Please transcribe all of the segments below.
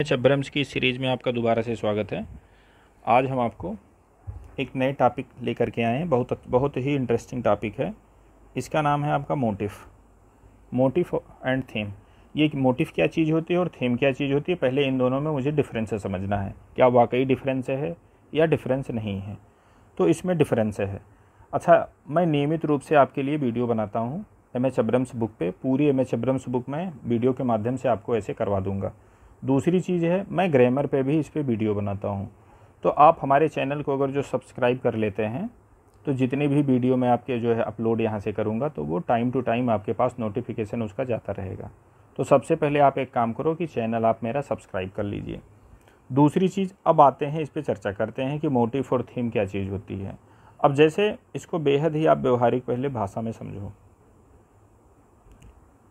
H अच्छा, अब्रम्स की series में आपका दोबारा से स्वागत है आज हम आपको एक नए टॉपिक लेकर के आए हैं बहुत बहुत ही इंटरेस्टिंग टॉपिक है इसका नाम है आपका मोटिव मोटिव एंड थीम ये मोटिव क्या चीज़ होती है और थीम क्या चीज़ होती है पहले इन दोनों में मुझे डिफरेंस समझना है क्या वाकई डिफरेंस है या डिफरेंस नहीं है तो इसमें डिफरेंस है अच्छा मैं नियमित रूप से आपके लिए वीडियो बनाता हूँ एम एच अब्रम्स बुक पे पूरी एम एच अब्रम्स बुक में वीडियो के माध्यम से आपको ऐसे करवा दूँगा दूसरी चीज़ है मैं ग्रामर पे भी इस पर वीडियो बनाता हूँ तो आप हमारे चैनल को अगर जो सब्सक्राइब कर लेते हैं तो जितनी भी वीडियो मैं आपके जो है अपलोड यहाँ से करूँगा तो वो टाइम टू टाइम आपके पास नोटिफिकेशन उसका जाता रहेगा तो सबसे पहले आप एक काम करो कि चैनल आप मेरा सब्सक्राइब कर लीजिए दूसरी चीज़ अब आते हैं इस पर चर्चा करते हैं कि मोटिव और थीम क्या चीज़ होती है अब जैसे इसको बेहद ही आप व्यवहारिक पहले भाषा में समझो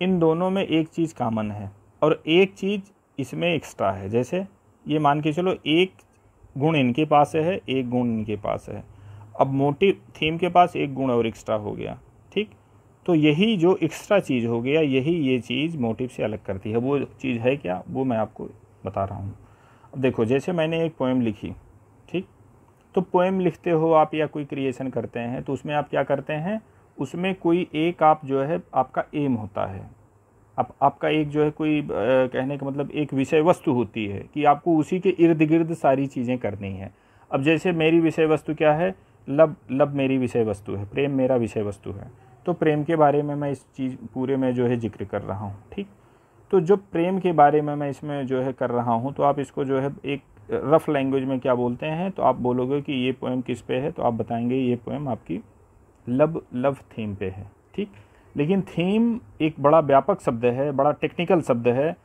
इन दोनों में एक चीज़ कामन है और एक चीज़ इसमें एक्स्ट्रा है जैसे ये मान के चलो एक गुण इनके पास है एक गुण इनके पास है अब मोटी थीम के पास एक गुण और एक्स्ट्रा हो गया ठीक तो यही जो एक्स्ट्रा चीज़ हो गया यही ये चीज़ मोटिव से अलग करती है वो चीज़ है क्या वो मैं आपको बता रहा हूँ अब देखो जैसे मैंने एक पोएम लिखी ठीक तो पोएम लिखते हो आप या कोई क्रिएशन करते हैं तो उसमें आप क्या करते हैं उसमें कोई एक आप जो है आपका एम होता है आप आपका एक जो है कोई आ, कहने का मतलब एक विषय वस्तु होती है कि आपको उसी के इर्द गिर्द सारी चीज़ें करनी है अब जैसे मेरी विषय वस्तु क्या है लब लब मेरी विषय वस्तु है प्रेम मेरा विषय वस्तु है तो प्रेम के बारे में मैं इस चीज़ पूरे में जो है जिक्र कर रहा हूँ ठीक तो जो प्रेम के बारे में मैं इसमें जो है कर रहा हूँ तो आप इसको जो है एक रफ़ लैंग्वेज में क्या बोलते हैं तो आप बोलोगे कि ये पोएम किस पे है तो आप बताएंगे ये पोएम आपकी लव लव थीम पे है ठीक लेकिन थीम एक बड़ा व्यापक शब्द है बड़ा टेक्निकल शब्द है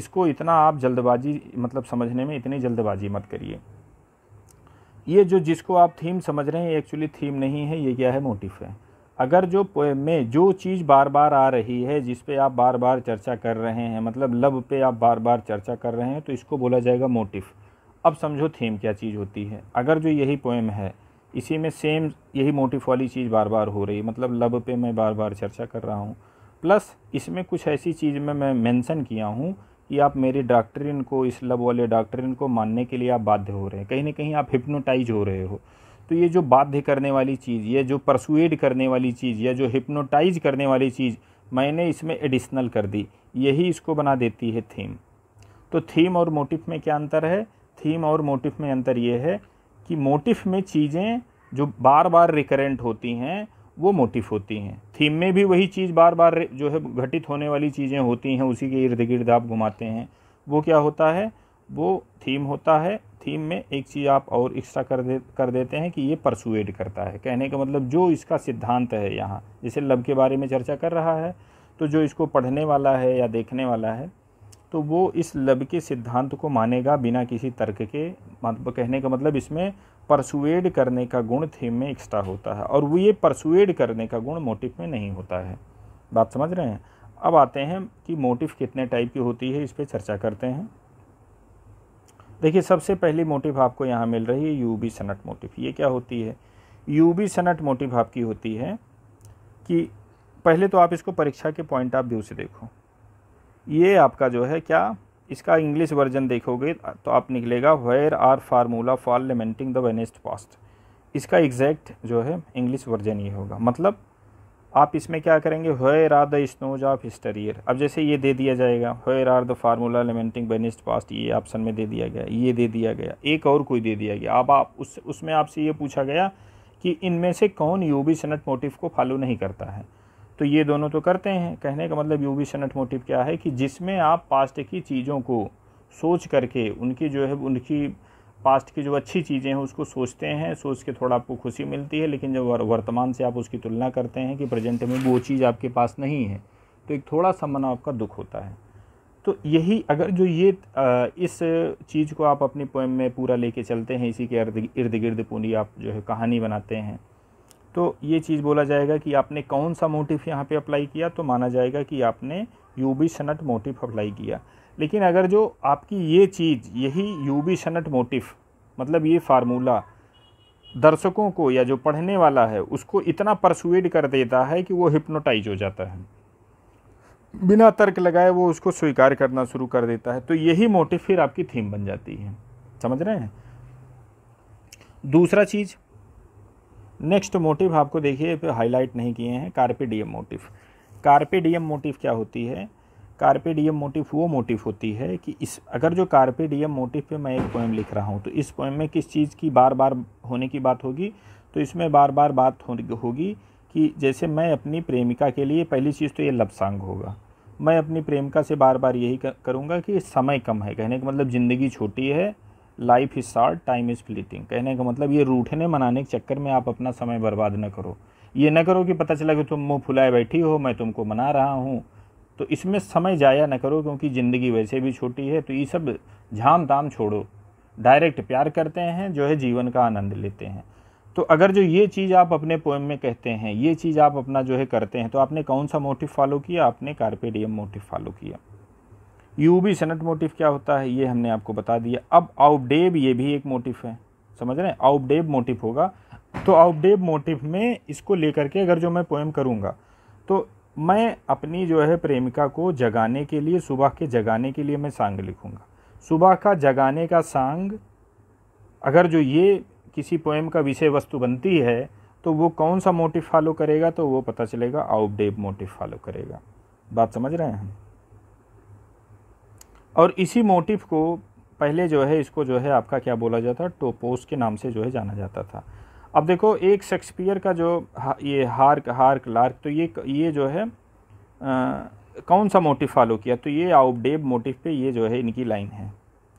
इसको इतना आप जल्दबाजी मतलब समझने में इतनी जल्दबाजी मत करिए ये जो जिसको आप थीम समझ रहे हैं एक्चुअली थीम नहीं है ये क्या है मोटिफ है अगर जो पोएम में जो चीज़ बार बार आ रही है जिस पे आप बार बार चर्चा कर रहे हैं मतलब लव पे आप बार बार चर्चा कर रहे हैं तो इसको बोला जाएगा मोटिफ अब समझो थीम क्या चीज़ होती है अगर जो यही पोएम है इसी में सेम यही मोटिफ वाली चीज़ बार बार हो रही है मतलब लब पे मैं बार बार चर्चा कर रहा हूँ प्लस इसमें कुछ ऐसी चीज़ में मैं मेंशन किया हूँ कि आप मेरी डॉक्टरिन को इस लब वाले डॉक्टरिन को मानने के लिए आप बाध्य हो रहे हैं कहीं ना कहीं आप हिप्नोटाइज हो रहे हो तो ये जो बाध्य करने वाली चीज़ या जो परसुएड करने वाली चीज़ या जो हिप्नोटाइज करने वाली चीज़ मैंने इसमें एडिशनल कर दी यही इसको बना देती है थीम तो थीम और मोटिफ में क्या अंतर है थीम और मोटिफ में अंतर ये है कि मोटिफ में चीज़ें जो बार बार रिकरेंट होती हैं वो मोटिफ होती हैं थीम में भी वही चीज़ बार बार जो है घटित होने वाली चीज़ें होती हैं उसी के इर्द गिर्द आप घुमाते हैं वो क्या होता है वो थीम होता है थीम में एक चीज़ आप और एक्स्ट्रा कर दे कर देते हैं कि ये परसुएड करता है कहने का मतलब जो इसका सिद्धांत है यहाँ जैसे लव के बारे में चर्चा कर रहा है तो जो इसको पढ़ने वाला है या देखने वाला है तो वो इस लब के सिद्धांत को मानेगा बिना किसी तर्क के मतलब कहने का मतलब इसमें परसुएड करने का गुण थीम में एक्स्ट्रा होता है और वो ये परसुएड करने का गुण मोटिव में नहीं होता है बात समझ रहे हैं अब आते हैं कि मोटिव कितने टाइप की होती है इस पर चर्चा करते हैं देखिए सबसे पहली मोटिव आपको यहाँ मिल रही है यू बी सनट मोटिव ये क्या होती है यू बी सनट मोटिव आपकी होती है कि पहले तो आप इसको परीक्षा के पॉइंट ऑफ व्यू से देखो ये आपका जो है क्या इसका इंग्लिश वर्जन देखोगे तो आप निकलेगा where are formula for lamenting the vanished past इसका एग्जैक्ट जो है इंग्लिश वर्जन ये होगा मतलब आप इसमें क्या करेंगे where are the snows of yesteryear अब जैसे ये दे दिया जाएगा where are the formula lamenting vanished past ये ऑप्शन में दे दिया गया ये दे दिया गया एक और कोई दे दिया गया अब आप उस उसमें आपसे ये पूछा गया कि इनमें से कौन यूबी सनट मोटिव को फॉलो नहीं करता है तो ये दोनों तो करते हैं कहने का मतलब यू भी सनट मोटिव क्या है कि जिसमें आप पास्ट की चीज़ों को सोच करके उनकी जो है उनकी पास्ट की जो अच्छी चीज़ें हैं उसको सोचते हैं सोच के थोड़ा आपको खुशी मिलती है लेकिन जब वर्तमान से आप उसकी तुलना करते हैं कि प्रेजेंट में वो चीज़ आपके पास नहीं है तो एक थोड़ा सा मना आपका दुख होता है तो यही अगर जो ये इस चीज़ को आप अपनी पोएम में पूरा लेके चलते हैं इसी के इर्द इर्द गिर्द पूरी आप जो है कहानी बनाते हैं तो ये चीज़ बोला जाएगा कि आपने कौन सा मोटिफ यहाँ पे अप्लाई किया तो माना जाएगा कि आपने ubi sunt motif apply किया लेकिन अगर जो आपकी ये चीज़ यही यू बी सनट मोटिफ मतलब ये फार्मूला दर्शकों को या जो पढ़ने वाला है उसको इतना परसुएड कर देता है कि वो हिप्नोटाइज हो जाता है बिना तर्क लगाए वो उसको स्वीकार करना शुरू कर देता है तो यही मोटिव फिर आपकी थीम बन जाती है समझ रहे हैं दूसरा चीज़ नेक्स्ट मोटिव आपको देखिए हाईलाइट नहीं किए हैं कार्पेडियम मोटिव कार्पेडियम मोटिव क्या होती है कार्पेडियम मोटिव वो मोटिव होती है कि इस अगर जो कार्पेडियम मोटिव पे मैं एक पोएम लिख रहा हूँ तो इस पोएम में किस चीज़ की बार बार होने की बात होगी तो इसमें बार बार बात होगी कि जैसे मैं अपनी प्रेमिका के लिए पहली चीज़ तो ये लब होगा मैं अपनी प्रेमिका से बार बार यही करूँगा कि समय कम है कहने का मतलब ज़िंदगी छोटी है life is short time is fleeting कहने का मतलब ये रूठने मनाने के चक्कर में आप अपना समय बर्बाद न करो ये न करो कि पता चला कि तुम मुँह फुलाए बैठी हो मैं तुमको मना रहा हूँ तो इसमें समय जाया न करो क्योंकि ज़िंदगी वैसे भी छोटी है तो ये सब झाम ताम छोड़ो डायरेक्ट प्यार करते हैं जो है जीवन का आनंद लेते हैं तो अगर जो ये चीज़ आप अपने पोएम में कहते हैं ये चीज़ आप अपना जो है करते हैं तो आपने कौन सा मोटिव फॉलो किया आपने कार्पेडियम मोटिव फॉलो किया यूबी सेनेट मोटिफ क्या होता है ये हमने आपको बता दिया अब आउटडेब ये भी एक मोटिफ है समझ रहे हैं आउटडेब मोटिफ होगा तो आउटडेब मोटिफ में इसको लेकर के अगर जो मैं पोएम करूँगा तो मैं अपनी जो है प्रेमिका को जगाने के लिए सुबह के जगाने के लिए मैं सांग लिखूँगा सुबह का जगाने का सांग अगर जो ये किसी पोएम का विषय वस्तु बनती है तो वो कौन सा मोटिव फॉलो करेगा तो वो पता चलेगा आउटडेब मोटिव फॉलो करेगा बात समझ रहे हैं हम और इसी मोटिव को पहले जो है इसको जो है आपका क्या बोला जाता टोपोस के नाम से जो है जाना जाता था अब देखो एक शेक्सपियर का जो ये हार्क हार्क लार्क तो ये ये जो है आ, कौन सा मोटिव फॉलो किया तो ये आउटडेब मोटिव पे ये जो है इनकी लाइन है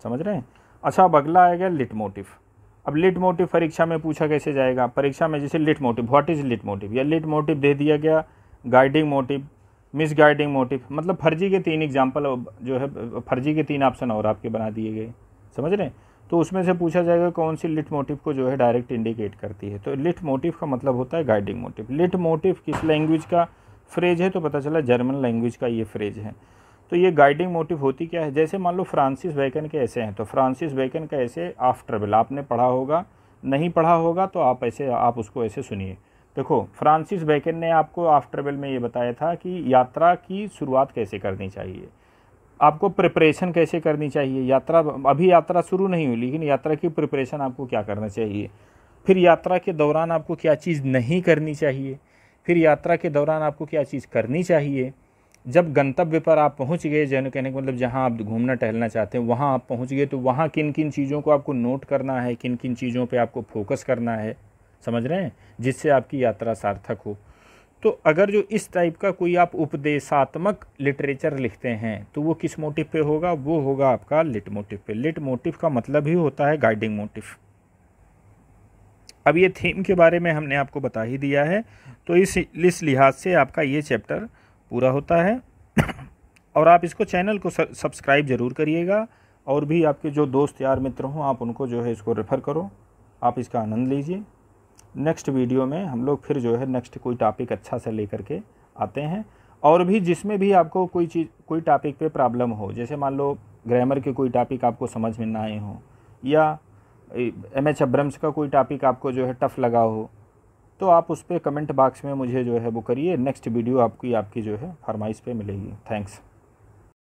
समझ रहे हैं अच्छा अब अगला आएगा लिट मोटिव अब लिट मोटिव परीक्षा में पूछा कैसे जाएगा परीक्षा में जैसे leitmotif what is leitmotif या लिट मोटिव दे दिया गया गाइडिंग मोटिव मिसगाइडिंग मोटिव मतलब फर्जी के तीन एग्जाम्पल जो है फर्जी के तीन ऑप्शन और आपके बना दिए गए समझ रहे हैं तो उसमें से पूछा जाएगा कौन सी लिट मोटिव को जो है डायरेक्ट इंडिकेट करती है तो लिट मोटिव का मतलब होता है गाइडिंग मोटिव लिट मोटिव किस लैंग्वेज का फ्रेज है तो पता चला जर्मन लैंग्वेज का ये फ्रेज है तो ये गाइडिंग मोटिव होती क्या है जैसे मान लो फ्रांसिस वैकन के ऐसे हैं तो फ्रांसिस वैकन का ऐसे बिल आपने पढ़ा होगा नहीं पढ़ा होगा तो आप ऐसे आप उसको ऐसे सुनिए देखो फ्रांसिस बैकन ने आपको आफ्टर बेल में ये बताया था कि यात्रा की शुरुआत कैसे करनी चाहिए आपको प्रिपरेशन कैसे करनी चाहिए यात्रा अभी यात्रा शुरू नहीं हुई लेकिन यात्रा की प्रिपरेशन आपको क्या करना चाहिए फिर यात्रा के दौरान आपको क्या चीज़ नहीं करनी चाहिए फिर यात्रा के दौरान आपको क्या चीज़ करनी चाहिए जब गंतव्य पर आप पहुंच गए जैन कहने का मतलब जहां आप घूमना टहलना चाहते हैं वहां आप पहुंच गए तो वहां किन किन चीज़ों को आपको नोट करना है किन किन चीज़ों पे आपको फोकस करना है समझ रहे हैं जिससे आपकी यात्रा सार्थक हो तो अगर जो इस टाइप का कोई आप उपदेशात्मक लिटरेचर लिखते हैं तो वो किस मोटिव पे होगा वो होगा आपका लिट मोटिव पे लिट मोटिव का मतलब ही होता है गाइडिंग मोटिव अब ये थीम के बारे में हमने आपको बता ही दिया है तो इस इस लिहाज से आपका ये चैप्टर पूरा होता है और आप इसको चैनल को सब्सक्राइब ज़रूर करिएगा और भी आपके जो दोस्त यार मित्र हों आप उनको जो है इसको रेफ़र करो आप इसका आनंद लीजिए नेक्स्ट वीडियो में हम लोग फिर जो है नेक्स्ट कोई टॉपिक अच्छा सा लेकर के आते हैं और भी जिसमें भी आपको कोई चीज़ कोई टॉपिक पे प्रॉब्लम हो जैसे मान लो ग्रामर के कोई टॉपिक आपको समझ में ना आए हो या एम एच अब्रम्स का कोई टॉपिक आपको जो है टफ़ लगा हो तो आप उस पर कमेंट बॉक्स में मुझे जो है वो करिए नेक्स्ट वीडियो आपकी आपकी जो है फरमाइश पर मिलेगी थैंक्स